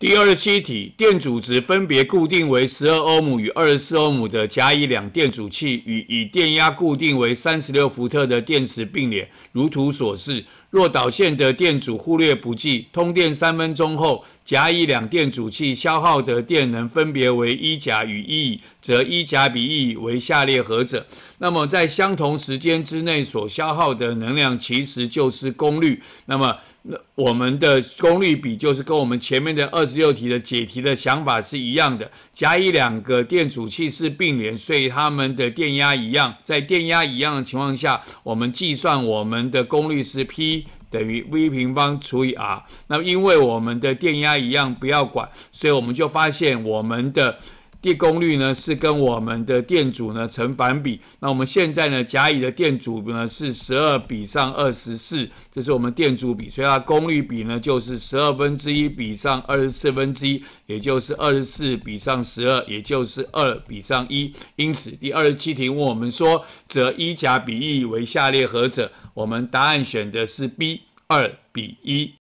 第二十七题，电阻值分别固定为十二欧姆与二十四欧姆的甲乙两电阻器，与以电压固定为三十六伏特的电池并联，如图所示。若导线的电阻忽略不计，通电三分钟后，甲乙两电阻器消耗的电能分别为一甲与一乙，则一甲比一乙为下列何者？那么在相同时间之内所消耗的能量其实就是功率。那么那我们的功率比就是跟我们前面的二十六题的解题的想法是一样的。甲乙两个电阻器是并联，所以它们的电压一样。在电压一样的情况下，我们计算我们的功率是 P 等于 V 平方除以 R。那因为我们的电压一样，不要管，所以我们就发现我们的。电功率呢是跟我们的电阻呢成反比。那我们现在呢，甲乙的电阻呢是十二比上二十四，这是我们电阻比，所以它功率比呢就是十二分之一比上二十四分之一，也就是二十四比上十二，也就是二比上一。因此第二十七题问我们说，则一甲比乙为下列何者？我们答案选的是 B，二比一。